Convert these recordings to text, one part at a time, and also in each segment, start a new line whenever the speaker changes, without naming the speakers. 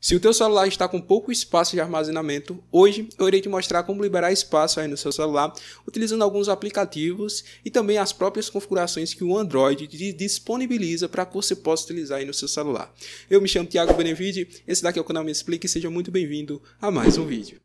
Se o teu celular está com pouco espaço de armazenamento, hoje eu irei te mostrar como liberar espaço aí no seu celular utilizando alguns aplicativos e também as próprias configurações que o Android disponibiliza para que você possa utilizar aí no seu celular. Eu me chamo Thiago Benevide, esse daqui é o canal Me Explique e seja muito bem-vindo a mais um vídeo.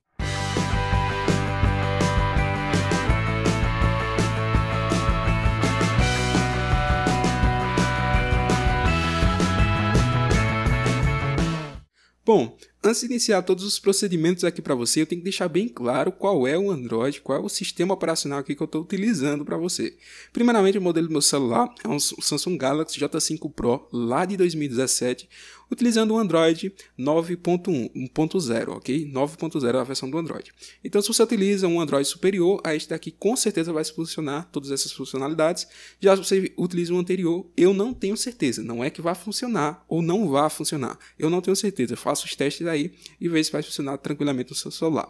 Bom, Antes de iniciar todos os procedimentos aqui para você, eu tenho que deixar bem claro qual é o Android, qual é o sistema operacional aqui que eu estou utilizando para você. Primeiramente, o modelo do meu celular é um Samsung Galaxy J5 Pro lá de 2017, utilizando o Android 9.1.0, ok? 9.0 é a versão do Android. Então, se você utiliza um Android superior a este daqui, com certeza vai se funcionar todas essas funcionalidades. Já se você utiliza o anterior, eu não tenho certeza. Não é que vá funcionar ou não vá funcionar. Eu não tenho certeza. Eu faço os testes aí aí e ver se vai funcionar tranquilamente no seu celular.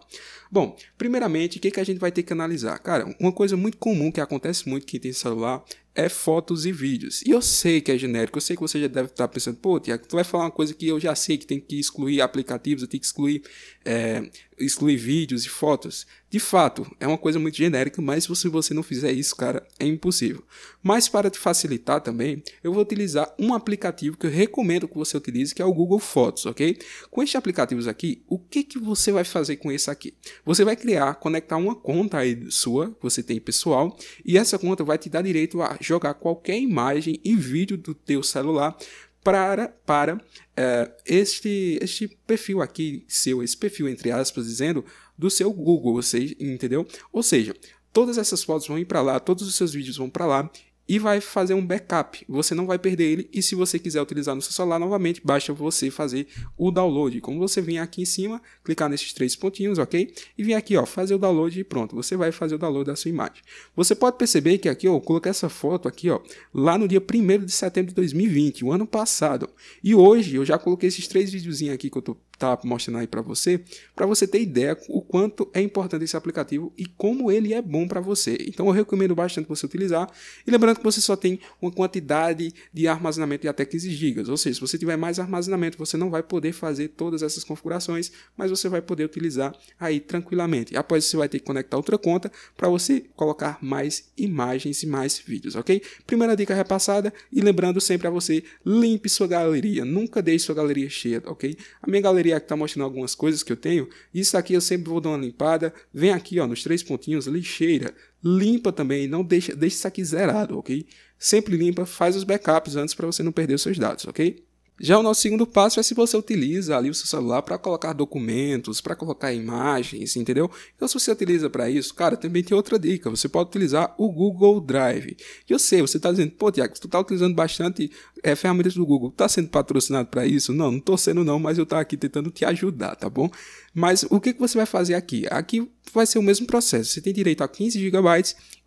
Bom, primeiramente, o que, que a gente vai ter que analisar? Cara, uma coisa muito comum que acontece muito quem tem celular é fotos e vídeos. E eu sei que é genérico, eu sei que você já deve estar pensando, pô, Tiago, tu vai falar uma coisa que eu já sei que tem que excluir aplicativos, eu tenho que excluir, é, excluir vídeos e fotos. De fato, é uma coisa muito genérica, mas se você não fizer isso, cara, é impossível. Mas para te facilitar também, eu vou utilizar um aplicativo que eu recomendo que você utilize, que é o Google Fotos, ok? Com este aplicativos aqui, o que, que você vai fazer com esse aqui? Você vai criar, conectar uma conta aí sua, que você tem pessoal, e essa conta vai te dar direito a jogar qualquer imagem e vídeo do teu celular para, para é, este, este perfil aqui seu, esse perfil entre aspas, dizendo do seu Google, ou seja, entendeu? Ou seja, todas essas fotos vão ir para lá, todos os seus vídeos vão para lá e vai fazer um backup. Você não vai perder ele e se você quiser utilizar no seu celular novamente, basta você fazer o download. Como você vem aqui em cima, clicar nesses três pontinhos, ok? E vem aqui, ó, fazer o download e pronto. Você vai fazer o download da sua imagem. Você pode perceber que aqui, ó, eu coloquei essa foto aqui, ó, lá no dia 1 de setembro de 2020, o ano passado. E hoje eu já coloquei esses três videozinhos aqui que eu tô está mostrando aí para você, para você ter ideia o quanto é importante esse aplicativo e como ele é bom para você. Então eu recomendo bastante você utilizar. E lembrando que você só tem uma quantidade de armazenamento de até 15 GB, ou seja, se você tiver mais armazenamento, você não vai poder fazer todas essas configurações, mas você vai poder utilizar aí tranquilamente. Após você vai ter que conectar outra conta para você colocar mais imagens e mais vídeos, OK? Primeira dica repassada e lembrando sempre a você, limpe sua galeria, nunca deixe sua galeria cheia, OK? A minha galeria que está mostrando algumas coisas que eu tenho, isso aqui eu sempre vou dar uma limpada. Vem aqui, ó, nos três pontinhos, lixeira. Limpa também, não deixa, deixa isso aqui zerado, ok? Sempre limpa, faz os backups antes para você não perder os seus dados, ok? Já o nosso segundo passo é se você utiliza ali o seu celular para colocar documentos, para colocar imagens, entendeu? Então, se você utiliza para isso, cara, também tem outra dica. Você pode utilizar o Google Drive. E eu sei, você está dizendo, pô, Tiago, você está utilizando bastante é, ferramentas do Google. Está sendo patrocinado para isso? Não, não estou sendo não, mas eu estou aqui tentando te ajudar, tá bom? Mas o que, que você vai fazer aqui? Aqui vai ser o mesmo processo. Você tem direito a 15 GB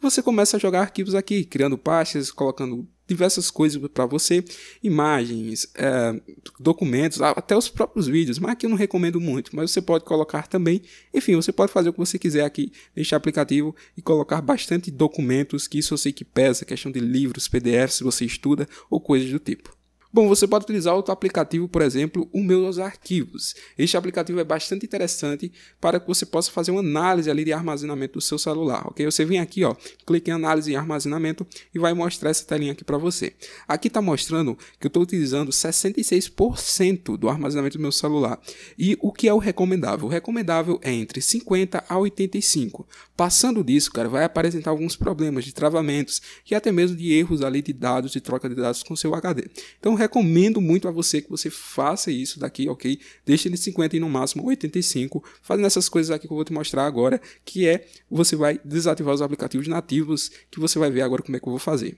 você começa a jogar arquivos aqui, criando pastas, colocando diversas coisas para você, imagens, é, documentos, até os próprios vídeos, mas aqui eu não recomendo muito, mas você pode colocar também, enfim, você pode fazer o que você quiser aqui neste aplicativo e colocar bastante documentos, que isso eu sei que pesa, questão de livros, PDFs, se você estuda ou coisas do tipo. Bom, você pode utilizar outro aplicativo, por exemplo, o Meus Arquivos. Este aplicativo é bastante interessante para que você possa fazer uma análise ali de armazenamento do seu celular, ok? Você vem aqui, ó, clica em análise e armazenamento e vai mostrar essa telinha aqui para você. Aqui está mostrando que eu estou utilizando 66% do armazenamento do meu celular. E o que é o recomendável? O recomendável é entre 50 a 85. Passando disso, cara, vai apresentar alguns problemas de travamentos e até mesmo de erros ali de dados, de troca de dados com seu HD. Então, recomendo muito a você que você faça isso daqui, ok? Deixe ele 50 e no máximo 85, fazendo essas coisas aqui que eu vou te mostrar agora, que é você vai desativar os aplicativos nativos, que você vai ver agora como é que eu vou fazer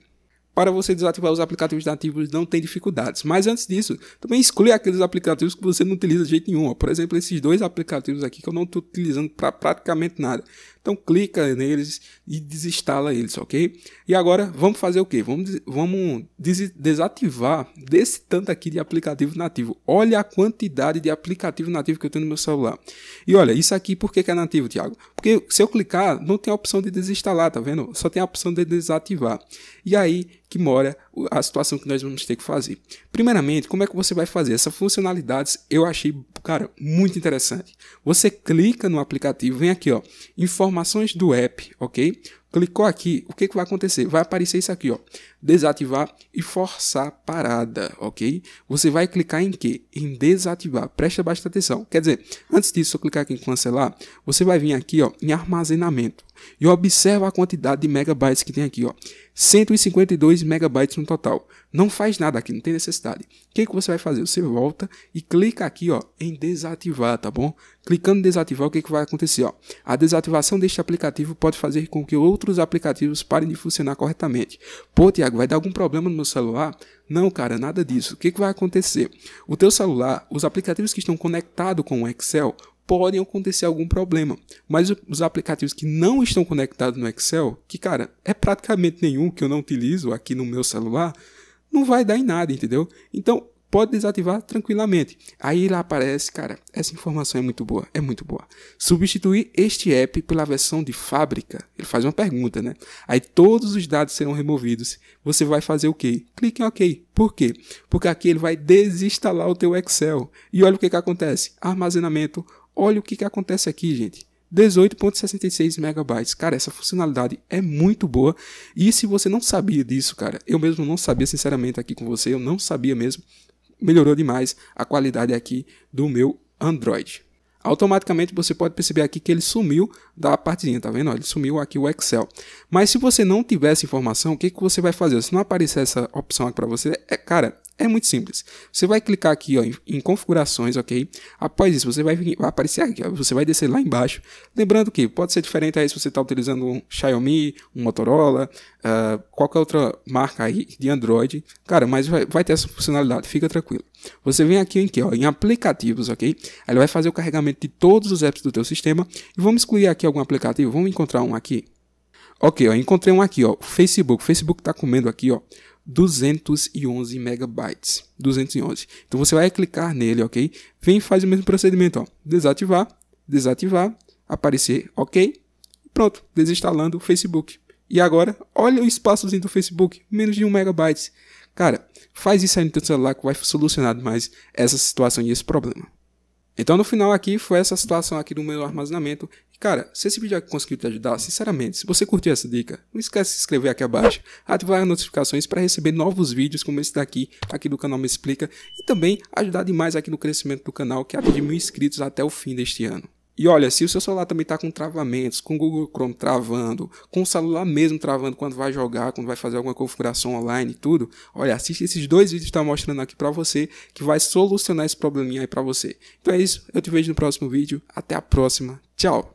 para você desativar os aplicativos nativos não tem dificuldades. Mas antes disso, também exclui aqueles aplicativos que você não utiliza de jeito nenhum. Por exemplo, esses dois aplicativos aqui que eu não estou utilizando para praticamente nada. Então clica neles e desinstala eles, ok? E agora vamos fazer o que Vamos, vamos des desativar desse tanto aqui de aplicativo nativo. Olha a quantidade de aplicativo nativo que eu tenho no meu celular. E olha, isso aqui por que, que é nativo, Thiago? Porque se eu clicar, não tem a opção de desinstalar, tá vendo? Só tem a opção de desativar. E aí que mora a situação que nós vamos ter que fazer. Primeiramente, como é que você vai fazer? Essas funcionalidades eu achei, cara, muito interessante. Você clica no aplicativo, vem aqui, ó, informações do app, ok? Clicou aqui, o que, que vai acontecer? Vai aparecer isso aqui, ó, desativar e forçar parada, ok? Você vai clicar em quê? Em desativar, presta bastante atenção. Quer dizer, antes disso, eu clicar aqui em cancelar, você vai vir aqui, ó, em armazenamento. E observa a quantidade de megabytes que tem aqui, ó. 152 megabytes no total. Não faz nada aqui, não tem necessidade. O que, é que você vai fazer? Você volta e clica aqui, ó, em desativar, tá bom? Clicando em desativar, o que, é que vai acontecer, ó? A desativação deste aplicativo pode fazer com que outros aplicativos parem de funcionar corretamente. Pô, Tiago, vai dar algum problema no meu celular? Não, cara, nada disso. O que, é que vai acontecer? O teu celular, os aplicativos que estão conectados com o Excel, podem acontecer algum problema. Mas os aplicativos que não estão conectados no Excel, que cara, é praticamente nenhum que eu não utilizo aqui no meu celular, não vai dar em nada, entendeu? Então, pode desativar tranquilamente. Aí lá aparece, cara, essa informação é muito boa, é muito boa. Substituir este app pela versão de fábrica. Ele faz uma pergunta, né? Aí todos os dados serão removidos. Você vai fazer o quê? Clique em OK. Por quê? Porque aqui ele vai desinstalar o teu Excel. E olha o que, que acontece. Armazenamento Olha o que, que acontece aqui, gente. 18.66 megabytes. Cara, essa funcionalidade é muito boa. E se você não sabia disso, cara, eu mesmo não sabia, sinceramente, aqui com você, eu não sabia mesmo. Melhorou demais a qualidade aqui do meu Android. Automaticamente você pode perceber aqui que ele sumiu da partezinha, tá vendo? Ele sumiu aqui o Excel. Mas se você não tiver essa informação, o que, que você vai fazer? Se não aparecer essa opção aqui para você, é, cara, é muito simples. Você vai clicar aqui ó, em, em configurações, ok? Após isso, você vai, vai aparecer aqui, ó, você vai descer lá embaixo. Lembrando que pode ser diferente aí se você está utilizando um Xiaomi, um Motorola, uh, qualquer outra marca aí de Android. Cara, mas vai, vai, ter essa funcionalidade, fica tranquilo. Você vem aqui em, que ó, em aplicativos, ok? Aí ele vai fazer o carregamento de todos os apps do teu sistema. E vamos excluir aqui algum aplicativo? Vamos encontrar um aqui. Ok, ó, encontrei um aqui, ó, Facebook. Facebook está comendo aqui, ó, 211 megabytes. 211. Então você vai clicar nele, ok? Vem e faz o mesmo procedimento, ó. Desativar, desativar, aparecer, ok? Pronto, desinstalando o Facebook. E agora, olha o espaçozinho do Facebook, menos de 1 megabyte. Cara, faz isso aí no teu celular que vai solucionar mais essa situação e esse problema. Então no final aqui foi essa situação aqui do meu armazenamento Cara, se esse vídeo aqui conseguiu te ajudar, sinceramente, se você curtiu essa dica, não esquece de se inscrever aqui abaixo, ativar as notificações para receber novos vídeos como esse daqui, aqui do canal Me Explica, e também ajudar demais aqui no crescimento do canal, que é de mil inscritos até o fim deste ano. E olha, se o seu celular também está com travamentos, com o Google Chrome travando, com o celular mesmo travando quando vai jogar, quando vai fazer alguma configuração online e tudo, olha, assiste esses dois vídeos que está mostrando aqui para você, que vai solucionar esse probleminha aí para você. Então é isso, eu te vejo no próximo vídeo, até a próxima, tchau!